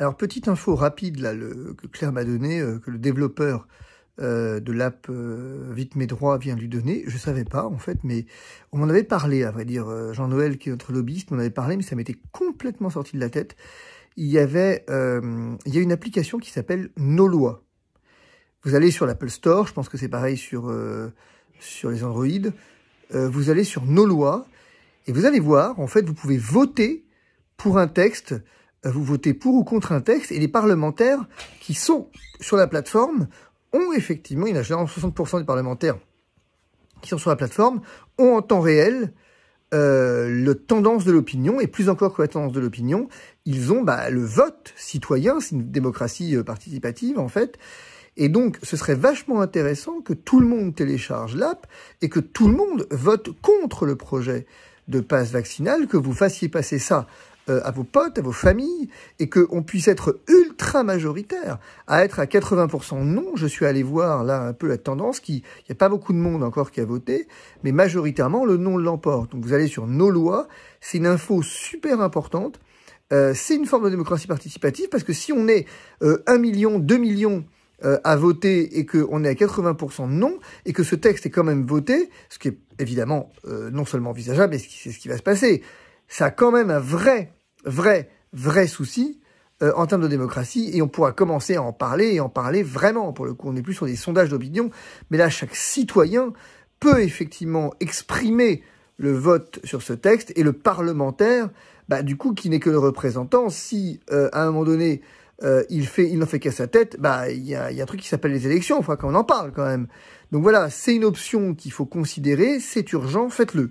Alors, petite info rapide là, que Claire m'a donnée, euh, que le développeur euh, de l'app euh, Vite Mes Droits vient lui donner. Je ne savais pas, en fait, mais on m'en avait parlé, à vrai dire. Jean-Noël, qui est notre lobbyiste, m'en avait parlé, mais ça m'était complètement sorti de la tête. Il y avait, il y a une application qui s'appelle Nos Lois. Vous allez sur l'Apple Store, je pense que c'est pareil sur, sur les Android. vous allez sur Nos Lois et vous allez voir, en fait, vous pouvez voter pour un texte vous votez pour ou contre un texte, et les parlementaires qui sont sur la plateforme ont effectivement, il y a généralement 60% des parlementaires qui sont sur la plateforme, ont en temps réel euh, le tendance de l'opinion, et plus encore que la tendance de l'opinion, ils ont bah, le vote citoyen, c'est une démocratie euh, participative en fait, et donc, ce serait vachement intéressant que tout le monde télécharge l'app et que tout le monde vote contre le projet de passe vaccinal, que vous fassiez passer ça euh, à vos potes, à vos familles, et qu'on puisse être ultra majoritaire, à être à 80% non. Je suis allé voir là un peu la tendance, qui il n'y a pas beaucoup de monde encore qui a voté, mais majoritairement le non l'emporte. Donc vous allez sur nos lois, c'est une info super importante. Euh, c'est une forme de démocratie participative parce que si on est euh, un 1 million, 2 millions à voter et qu'on est à 80% non et que ce texte est quand même voté, ce qui est évidemment non seulement envisageable, mais c'est ce qui va se passer ça a quand même un vrai, vrai, vrai souci euh, en termes de démocratie, et on pourra commencer à en parler, et en parler vraiment, pour le coup, on n'est plus sur des sondages d'opinion, mais là, chaque citoyen peut effectivement exprimer le vote sur ce texte, et le parlementaire, bah, du coup, qui n'est que le représentant, si euh, à un moment donné, euh, il fait, il n'en fait qu'à sa tête, bah il y a, un truc qui s'appelle les élections, enfin qu'on en parle quand même. Donc voilà, c'est une option qu'il faut considérer, c'est urgent, faites-le.